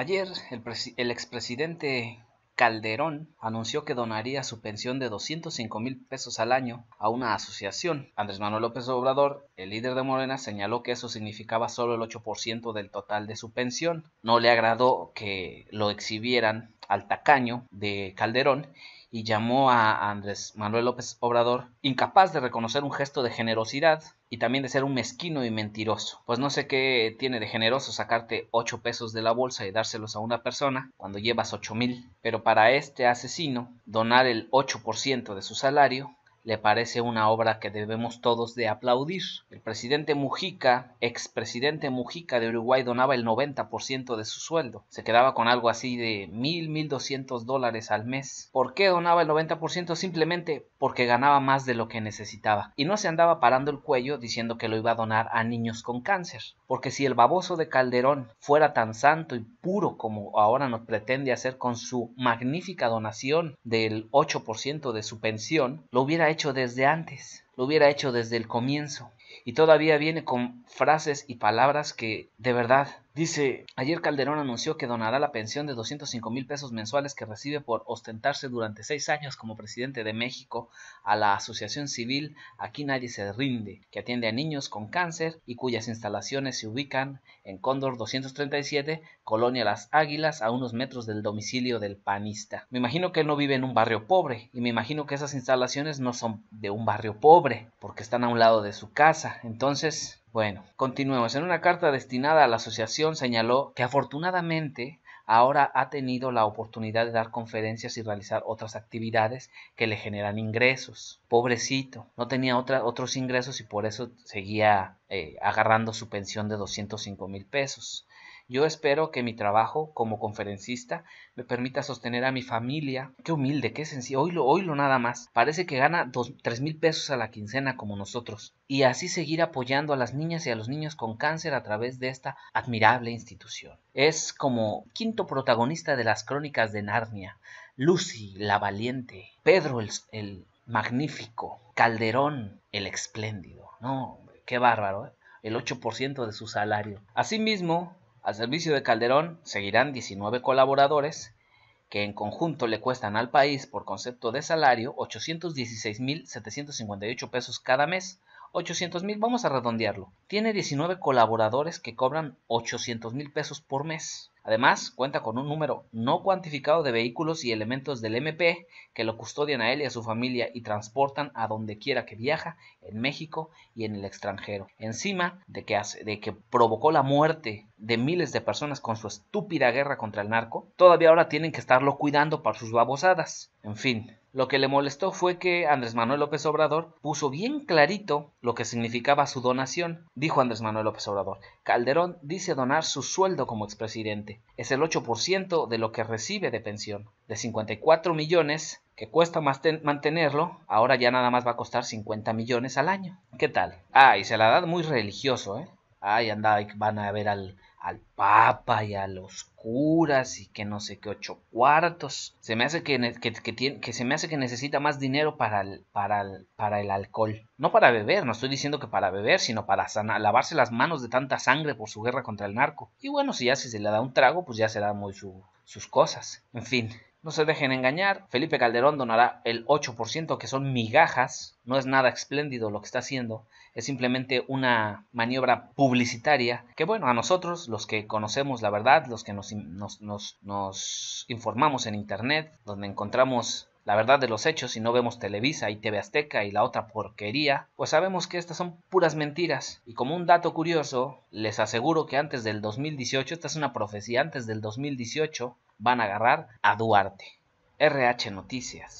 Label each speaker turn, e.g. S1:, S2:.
S1: Ayer, el, expresidente Calderón anunció que donaría su pensión de 205 mil pesos al año a una asociación. Andrés Manuel López Obrador, el líder de Morena, señaló que eso significaba solo el 8% del total de su pensión. No le agradó que lo exhibieran al tacaño de Calderón y llamó a Andrés Manuel López Obrador incapaz de reconocer un gesto de generosidad y también de ser un mezquino y mentiroso. Pues no sé qué tiene de generoso sacarte ocho pesos de la bolsa y dárselos a una persona cuando llevas ocho mil, pero para este asesino donar el 8% de su salario le parece una obra que debemos todos de aplaudir. El presidente Mujica, expresidente Mujica de Uruguay, donaba el 90% de su sueldo. Se quedaba con algo así de mil, mil doscientos dólares al mes. ¿Por qué donaba el 90%? Simplemente porque ganaba más de lo que necesitaba. Y no se andaba parando el cuello diciendo que lo iba a donar a niños con cáncer. Porque si el baboso de Calderón fuera tan santo y puro como ahora nos pretende hacer con su magnífica donación del 8% de su pensión, lo hubiera hecho desde antes, lo hubiera hecho desde el comienzo. Y todavía viene con frases y palabras que de verdad Dice, ayer Calderón anunció que donará la pensión de 205 mil pesos mensuales que recibe por ostentarse durante seis años como presidente de México a la Asociación Civil Aquí Nadie se Rinde, que atiende a niños con cáncer y cuyas instalaciones se ubican en Cóndor 237, Colonia Las Águilas, a unos metros del domicilio del panista. Me imagino que él no vive en un barrio pobre y me imagino que esas instalaciones no son de un barrio pobre, porque están a un lado de su casa. Entonces, bueno, continuemos. En una carta destinada a la asociación señaló que afortunadamente ahora ha tenido la oportunidad de dar conferencias y realizar otras actividades que le generan ingresos. Pobrecito, no tenía otros ingresos y por eso seguía eh, agarrando su pensión de 205 mil pesos. Yo espero que mi trabajo como conferencista me permita sostener a mi familia. Qué humilde, qué sencillo. Hoy lo, nada más. Parece que gana dos, tres mil pesos a la quincena como nosotros. Y así seguir apoyando a las niñas y a los niños con cáncer a través de esta admirable institución. Es como quinto protagonista de las crónicas de Narnia. Lucy, la valiente. Pedro, el, el magnífico. Calderón, el espléndido. No, qué bárbaro. ¿eh? El 8% de su salario. Asimismo, al servicio de Calderón seguirán 19 colaboradores que en conjunto le cuestan al país por concepto de salario 816.758 pesos cada mes. 800.000, vamos a redondearlo. Tiene 19 colaboradores que cobran 800.000 pesos por mes. Además, cuenta con un número no cuantificado de vehículos y elementos del MP que lo custodian a él y a su familia y transportan a donde quiera que viaja, en México y en el extranjero. Encima de que, hace, de que provocó la muerte de miles de personas con su estúpida guerra contra el narco, todavía ahora tienen que estarlo cuidando para sus babosadas. En fin, lo que le molestó fue que Andrés Manuel López Obrador puso bien clarito lo que significaba su donación. Dijo Andrés Manuel López Obrador, Calderón dice donar su sueldo como expresidente. Es el 8% de lo que recibe de pensión. De 54 millones que cuesta más mantenerlo, ahora ya nada más va a costar 50 millones al año. ¿Qué tal? Ah, y se la da muy religioso, ¿eh? Ay, anda, van a ver al al Papa y a los curas y que no sé qué ocho cuartos. Se me hace que, que, se me hace que necesita más dinero para el, para, para el alcohol. No para beber, no estoy diciendo que para beber, sino para lavarse las manos de tanta sangre por su guerra contra el narco. Y bueno, si ya se le da un trago, pues ya será muy sus cosas. En fin, no se dejen engañar, Felipe Calderón donará el 8%, que son migajas, no es nada espléndido lo que está haciendo, es simplemente una maniobra publicitaria que bueno, a nosotros, los que conocemos la verdad, los que nos, informamos en Internet, donde encontramos la verdad de los hechos, si no vemos Televisa y TV Azteca y la otra porquería, pues sabemos que estas son puras mentiras. Y como un dato curioso, les aseguro que antes del 2018, esta es una profecía, antes del 2018 van a agarrar a Duarte. RH Noticias.